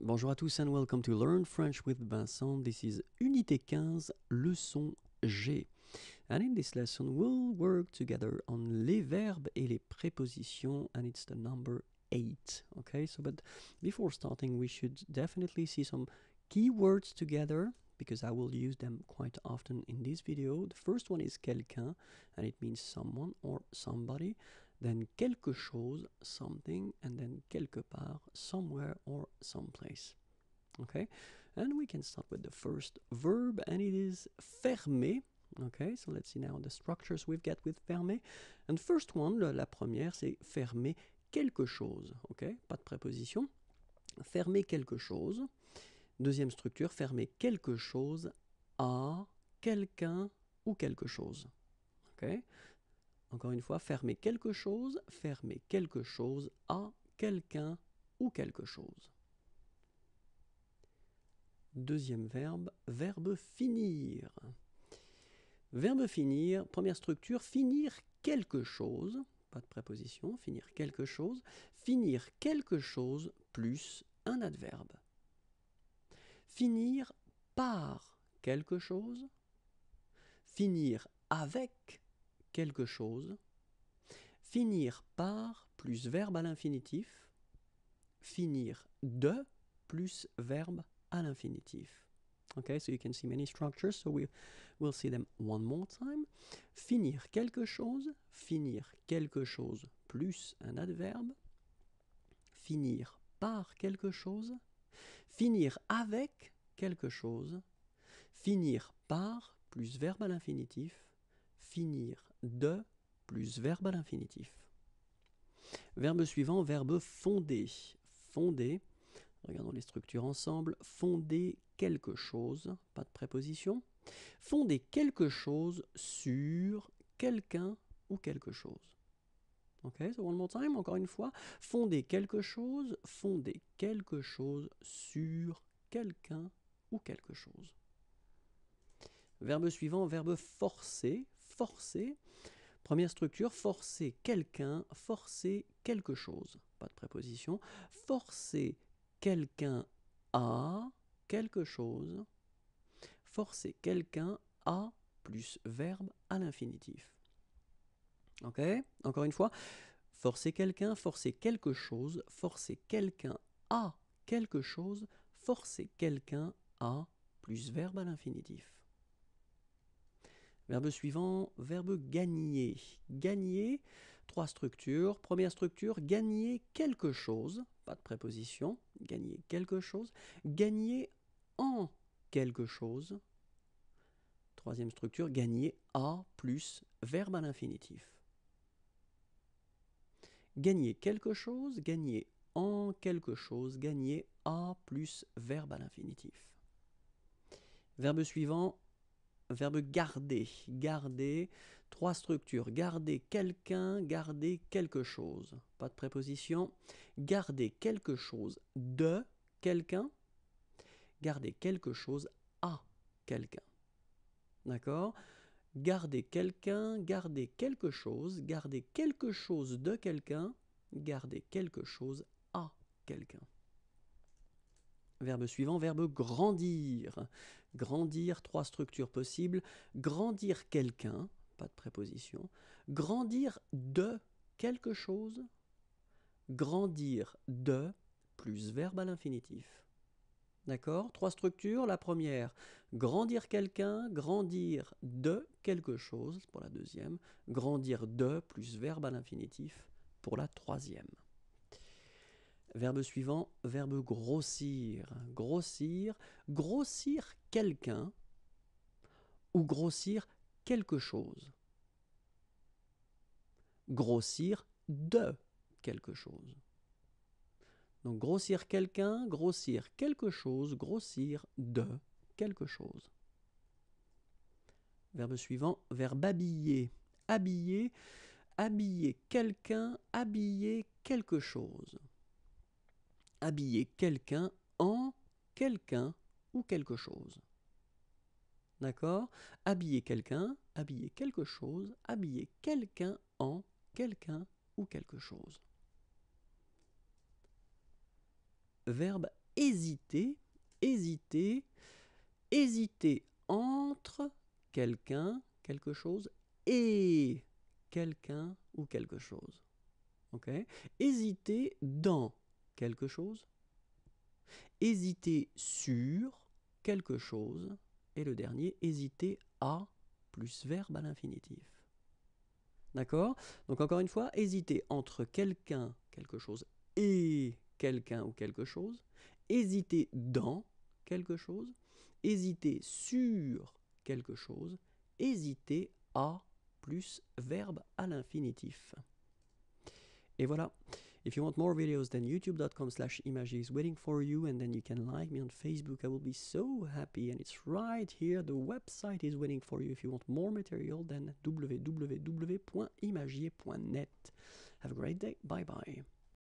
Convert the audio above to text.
Bonjour à tous and welcome to Learn French with Vincent. This is Unité 15, leçon G. And in this lesson, we'll work together on les verbes et les prépositions, and it's the number 8. Okay, so but before starting, we should definitely see some keywords together because I will use them quite often in this video. The first one is quelqu'un, and it means someone or somebody. then quelque chose, something, and then quelque part, somewhere or someplace. Okay, and we can start with the first verb, and it is fermer. Okay, so let's see now the structures we've got with fermer. And first one, la première, c'est fermer quelque chose. Okay, pas de préposition. Fermer quelque chose. Deuxième structure, fermer quelque chose à quelqu'un ou quelque chose. Okay? Encore une fois, fermer quelque chose, fermer quelque chose à quelqu'un ou quelque chose. Deuxième verbe, verbe finir. Verbe finir, première structure, finir quelque chose, pas de préposition, finir quelque chose, finir quelque chose plus un adverbe. Finir par quelque chose, finir avec quelque chose, finir par plus verbe à l'infinitif, finir de plus verbe à l'infinitif. Ok, so you can see many structures, so we we'll see them one more time. Finir quelque chose, finir quelque chose plus un adverbe, finir par quelque chose, finir avec quelque chose, finir par plus verbe à l'infinitif, finir. De plus verbe à l'infinitif. Verbe suivant, verbe fonder. Fonder, regardons les structures ensemble. Fonder quelque chose, pas de préposition. Fonder quelque chose sur quelqu'un ou quelque chose. Ok, so one more time, encore une fois. Fonder quelque chose, fonder quelque chose sur quelqu'un ou quelque chose. Verbe suivant, verbe forcer forcer. Première structure, forcer quelqu'un, forcer quelque chose. Pas de préposition. Forcer quelqu'un à quelque chose. Forcer quelqu'un à plus verbe à l'infinitif. Ok Encore une fois, forcer quelqu'un, forcer quelque chose, forcer quelqu'un à quelque chose, forcer quelqu'un à plus verbe à l'infinitif. Verbe suivant, verbe gagner. Gagner, trois structures. Première structure, gagner quelque chose, pas de préposition, gagner quelque chose. Gagner en quelque chose. Troisième structure, gagner à plus verbe à l'infinitif. Gagner quelque chose, gagner en quelque chose, gagner à plus verbe à l'infinitif. Verbe suivant, verbe garder. Garder, trois structures. Garder quelqu'un, garder quelque chose. Pas de préposition. Garder quelque chose de quelqu'un. Garder quelque chose à quelqu'un. D'accord Garder quelqu'un, garder quelque chose, garder quelque chose de quelqu'un, garder quelque chose à quelqu'un. Verbe suivant, verbe grandir. Grandir, trois structures possibles. Grandir quelqu'un, pas de préposition. Grandir de quelque chose. Grandir de plus verbe à l'infinitif. D'accord Trois structures. La première, grandir quelqu'un, grandir de quelque chose pour la deuxième, grandir de plus verbe à l'infinitif pour la troisième. Verbe suivant, verbe grossir. Grossir, grossir quelqu'un ou grossir quelque chose. Grossir de quelque chose. Donc grossir quelqu'un, grossir quelque chose, grossir de quelque chose. Verbe suivant, verbe habiller. Habiller, habiller quelqu'un, habiller quelque chose habiller quelqu'un en quelqu'un ou quelque chose. D'accord Habiller quelqu'un, habiller quelque chose, habiller quelqu'un en quelqu'un ou quelque chose. Verbe hésiter, hésiter, hésiter entre quelqu'un, quelque chose et quelqu'un ou quelque chose. ok Hésiter dans quelque chose, hésiter sur quelque chose, et le dernier, hésiter à plus verbe à l'infinitif. D'accord Donc encore une fois, hésiter entre quelqu'un, quelque chose, et quelqu'un ou quelque chose, hésiter dans quelque chose, hésiter sur quelque chose, hésiter à plus verbe à l'infinitif. Et voilà. If you want more videos, then youtube.com slash image is waiting for you and then you can like me on Facebook. I will be so happy and it's right here. The website is waiting for you. If you want more material, then www.imagier.net. Have a great day. Bye bye.